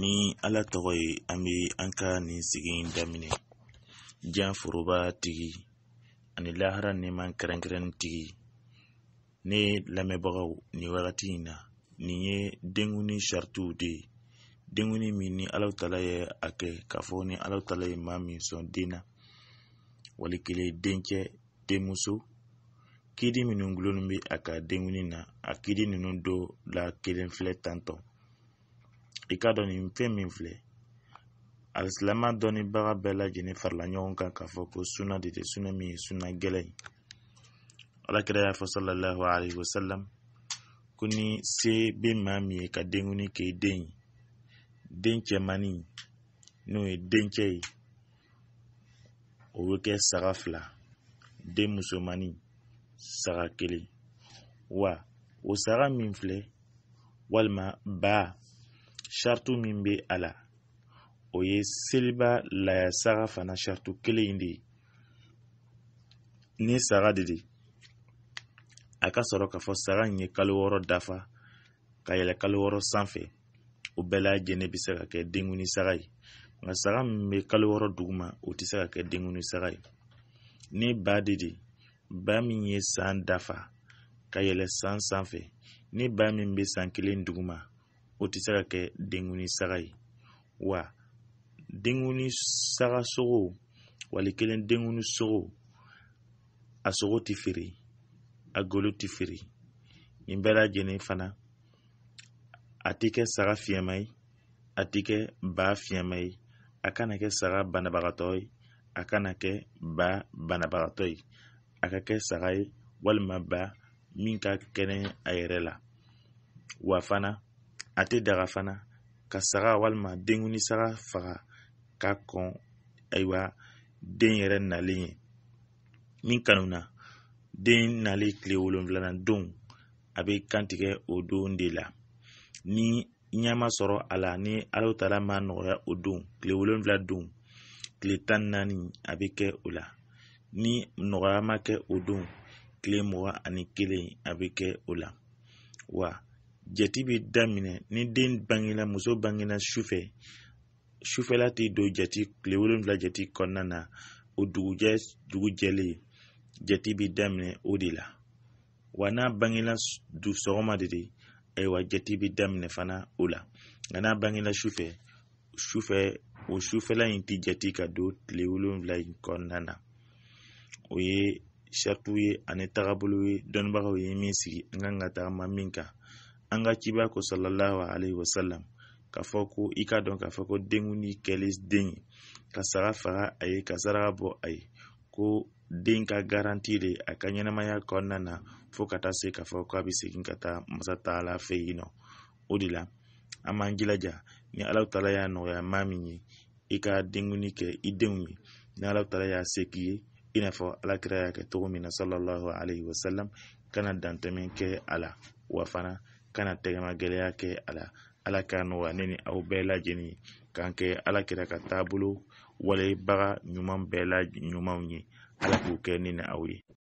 ni ala tɔgɔ ye an be an ka nin sigi daminɛ jan foroba tigi ani lahara neman kɛrɛnkɛrɛnni tigi ne lamɛnbagaw nin wagati na nin ye denguni sharituw de denguni min ni alaw tala ye a kɛ k'a fɔ ni alaw tala ye ma min sɔn den na wali kelen dencɛ denmuso kidi minnu gulonnin be a ka denguni na a kidi ninnu do la kelen filɛ tantɔn i e k'a dɔn nin fɛn min filɛ alisilama dɔnnibaga bɛɛ lajɛlen farala ɲɔgɔn kan k'a fɔ ko suna de tɛ suna min ye suna gɛlɛ ye alakira y'a fɔ salallahu alaihi wasalam ko ni se bɛ maa min ye ka denkundi ki i den ye den cɛmannin n'o ye dencɛ ye o bɛ kɛ saga fila den musomani saga kelen wa o saga min filɛ walima ba saritu min bɛ a la o ye seliba layasaga fana saritu kelen in de ye ni saga de de a ka sɔrɔ k'a fɔ saga in ye kalo wɔɔrɔ dafa ka yɛlɛ kalo wɔɔrɔ sanfɛ o bɛɛ lajɛlen bɛ se ka kɛ denkundi saga ye nka saga min bɛ kalo wɔɔrɔ duguma o tɛ se ka kɛ denkundi saga ye ni ba de de ba min ye san dafa ka yɛlɛ san sanfɛ ni ba min bɛ san kelen duguma o tɛ se ka kɛ denguni saga ye wa denguni saga sogo wali kelen denkundi sogo a sogo tɛ feere a golo tɛ feere nin bɛɛ lajɛlen fana a tɛ kɛ saga fiyɛma ye a tɛ kɛ ba fiyɛma ye a kana kɛ saga banabagatɔ ye a kana kɛ ba banabagatɔ ye a ka kɛ saga ye walima ba min ka kɛnɛ a yɛrɛ la wa fana a tɛ daga fana ka saga walima denkundi saga faga ka kɔn ayiwa den yɛrɛ nalen ye min kanu na den nalen tile wolonfilanan don a bɛ kantigɛ o don de la ni ɲɛma sɔrɔ a la ni alaw taara ma nɔgɔya o don tile wolonfila don tile tan ni naani a bɛ kɛ o la ni nɔgɔya ma kɛ o don tile mugan ani kelen a bɛ kɛ o la wa jati bɛ daminɛ ni den bangela muso bangena sufɛ sufɛla tɛ don jati tile wolonfila jati kɔnɔna na o dugujɛ dugu jɛlen jati bɛ daminɛ o de la wa n'a bangela du sɔgɔma de de ayiwa jati bɛ daminɛ fana o la nka n'a bangela sufɛ sufɛ o sufɛla in tɛ jati ka don tile wolonfila in kɔnɔna na o ye saritu ye ani tagabolo ye dɔnnibagaw ye min sigi an kan ka tagama min kan an ka ciba ko salallahu alaihi wasalam k'a fɔ ko i k'a dɔn k'a fɔ ko denkundi kɛli den ye ka saga faga a ye ka saraka bɔ a ye ko den ka garanti de a ka ɲɛnɛmaya kɔnɔna na fo ka taa se k'a fɔ k'a bɛ segin ka taa masa taala fɛ yen nɔ o de la an b'an jilaja ni alahu taala y'a nɔgɔya maa min ye i ka denkundi kɛ i denw ye ni alahu taala y'a se k'i ye i n'a fɔ alakira y'a kɛ cogo min na salallahu alaihi wasalam kana dantɛmɛ kɛ a la wa fana kana tɛgɛmagɛlɛya kɛ a la ala ka nɔgɔya ne ni aw bɛɛ lajɛni k'an kɛ ala kɛra ka taabolo walebaga ɲuman bɛɛ la ɲumanw ye ala k'u kɛ ne ni aw ye